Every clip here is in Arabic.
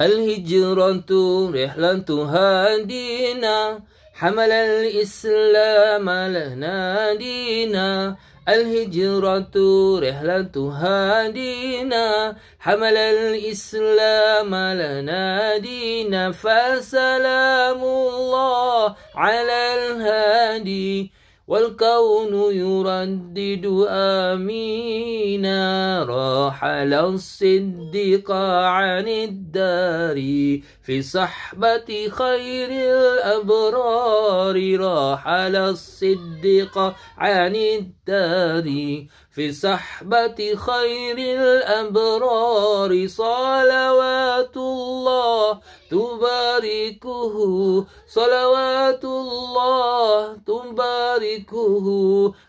الهجرة رحلة هادينا حمل الإسلام لنا دينا الهجرة رحلة هادينا حمل الإسلام لنا دينا فسلام الله على الهادي والكون يردد آمينا راحل الصدق عن الدار في صحبة خير الأبرار راحل الصدق عن الدار في صحبة خير الأبرار صلوات الله تباركه صلوات الله تباركه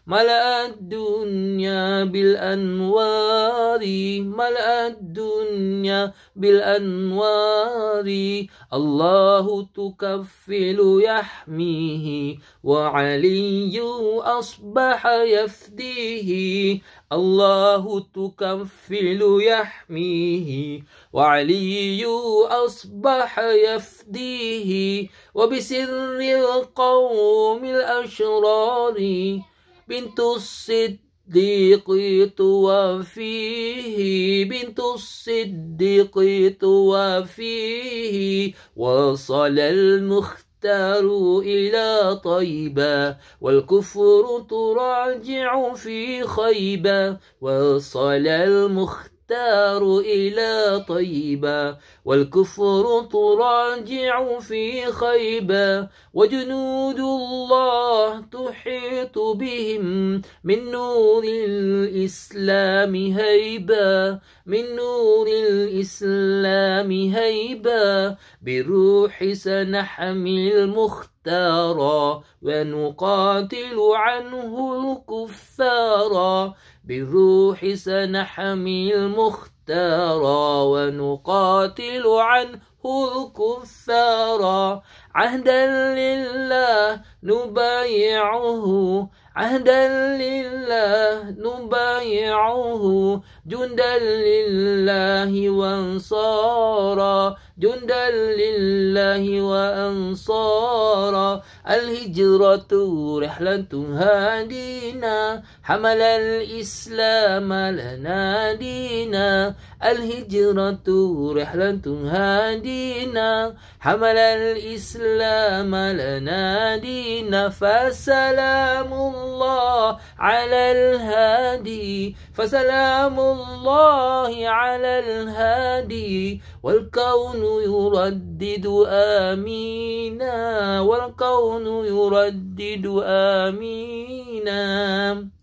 ملأ الدنيا بالأنوار ملأ الدنيا بالأنوار الله تكفل يحميه وعلي أصبح يفديه الله تكفل يحميه وعلي أصبح يفديه وبسر القوم الأشرار بنت الصديق توفيه بنت الصديق توفيه وصل المختار التار إلى طيبة والكفر تراجع في خيبة وصل المخ الدار إلى طيبا والكفر تراجع في خيبا وجنود الله تحيط بهم من نور الإسلام هيبا من نور الإسلام هيبا بروح سنحمي المختار مختارا ونقاتل عنه الكفار بالروح سنحمي المختار ونقاتل عنه الكفار عهدا لله نبايعه عهدا لله نبايعه اتبعوه جندا لله وانصارا جندا لله وانصارا الهجرة رحلة هادينا حمل الإسلام لنا دينا الهجرة رحلة هادينا حمل الإسلام لنا دينا فسلام الله على الهادي فسلام الله على الهادي والكون يردد آمينا والكون يردد آمينا